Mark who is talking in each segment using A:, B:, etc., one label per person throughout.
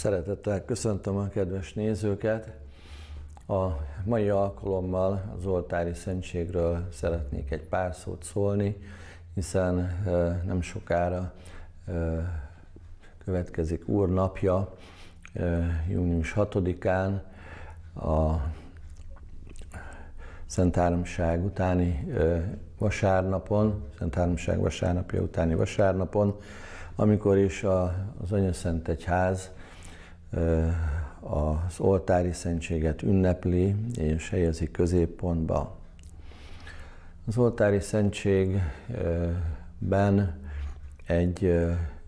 A: Szeretettel köszöntöm a kedves nézőket. A mai alkalommal az oltári szentségről szeretnék egy pár szót szólni, hiszen nem sokára következik úrnapja, június 6-án a Szent Háromság utáni vasárnapon, Szent Háromság vasárnapja utáni vasárnapon, amikor is az Anyaszent Egyház az oltári szentséget ünnepli és helyezi középpontba. Az oltári szentségben egy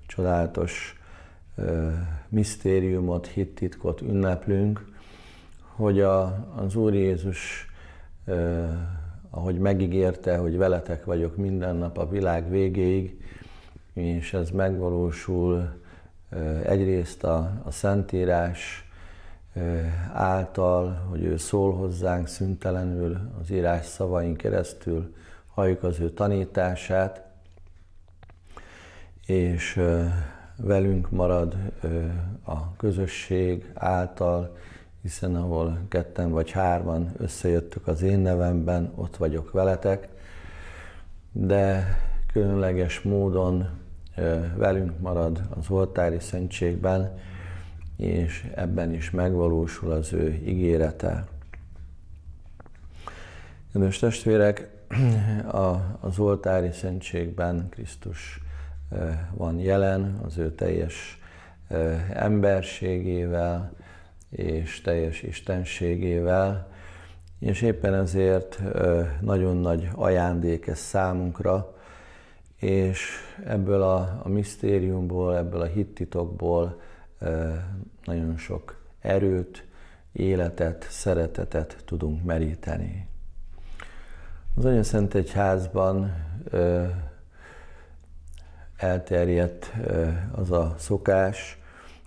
A: csodálatos misztériumot, hittitkot ünneplünk, hogy a, az Úr Jézus, ahogy megígérte, hogy veletek vagyok minden nap a világ végéig, és ez megvalósul Egyrészt a, a Szentírás által, hogy ő szól hozzánk szüntelenül az írás szavain keresztül, halljuk az ő tanítását, és velünk marad a közösség által, hiszen ahol ketten vagy hárman összejöttök az én nevemben, ott vagyok veletek, de különleges módon velünk marad az oltári szentségben, és ebben is megvalósul az ő ígérete. Kedves testvérek, a, az oltári szentségben Krisztus van jelen, az ő teljes emberségével és teljes istenségével, és éppen ezért nagyon nagy ajándék ez számunkra, és ebből a, a misztériumból, ebből a hittitokból nagyon sok erőt, életet, szeretetet tudunk meríteni. Az Anya Szent Egyházban ö, elterjedt ö, az a szokás,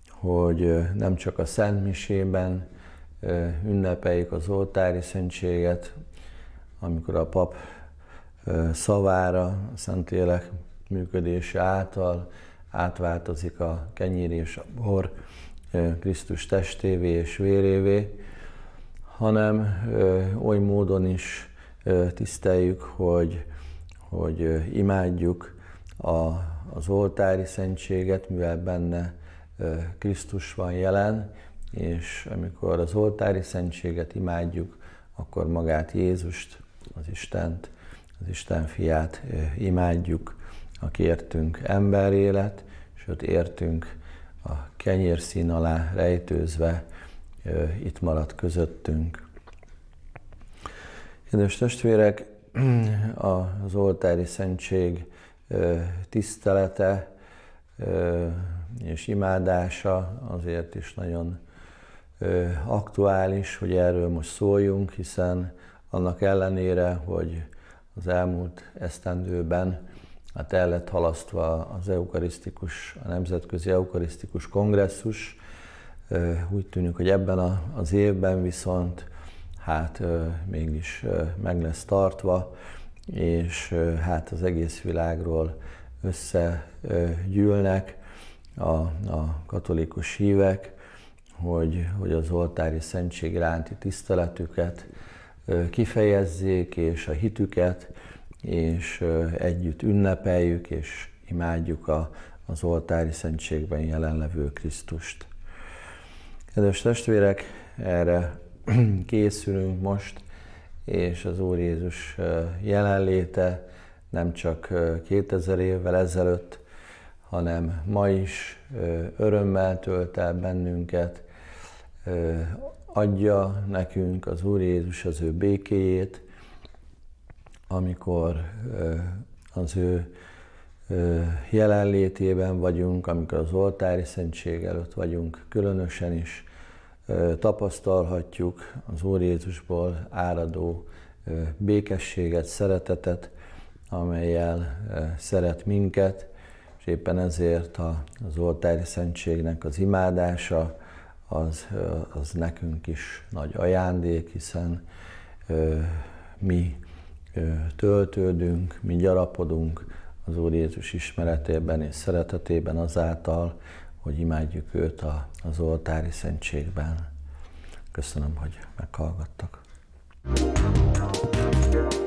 A: hogy nem csak a Szent Misében ünnepeljük az oltári szentséget, amikor a pap szavára, a Szentlélek működése által átváltozik a kenyér és a bor Krisztus testévé és vérévé, hanem oly módon is tiszteljük, hogy, hogy imádjuk a, az oltári szentséget, mivel benne Krisztus van jelen, és amikor az oltári szentséget imádjuk, akkor magát Jézust, az Istent az Isten fiát imádjuk, aki értünk emberélet, és ott értünk a kenyér szín alá rejtőzve, itt maradt közöttünk. Kedves testvérek, az oltári szentség tisztelete és imádása azért is nagyon aktuális, hogy erről most szóljunk, hiszen annak ellenére, hogy az elmúlt esztendőben hát el lett halasztva az eukarisztikus, a Nemzetközi Eukarisztikus Kongresszus. Úgy tűnik, hogy ebben az évben viszont hát mégis meg lesz tartva, és hát az egész világról összegyűlnek a, a katolikus hívek, hogy, hogy az oltári szentség iránti tiszteletüket kifejezzék, és a hitüket, és együtt ünnepeljük, és imádjuk a, az oltári szentségben jelenlevő Krisztust. Kedves testvérek, erre készülünk most, és az Úr Jézus jelenléte nem csak 2000 évvel ezelőtt, hanem ma is örömmel tölt el bennünket, adja nekünk az Úr Jézus az ő békéjét, amikor az ő jelenlétében vagyunk, amikor az oltári szentség előtt vagyunk, különösen is tapasztalhatjuk az Úr Jézusból áradó békességet, szeretetet, amelyel szeret minket, és éppen ezért az oltári szentségnek az imádása, az, az nekünk is nagy ajándék, hiszen mi töltődünk, mi gyarapodunk az Úr Jézus ismeretében és szeretetében azáltal, hogy imádjuk őt a az oltári szentségben. Köszönöm, hogy meghallgattak. thank you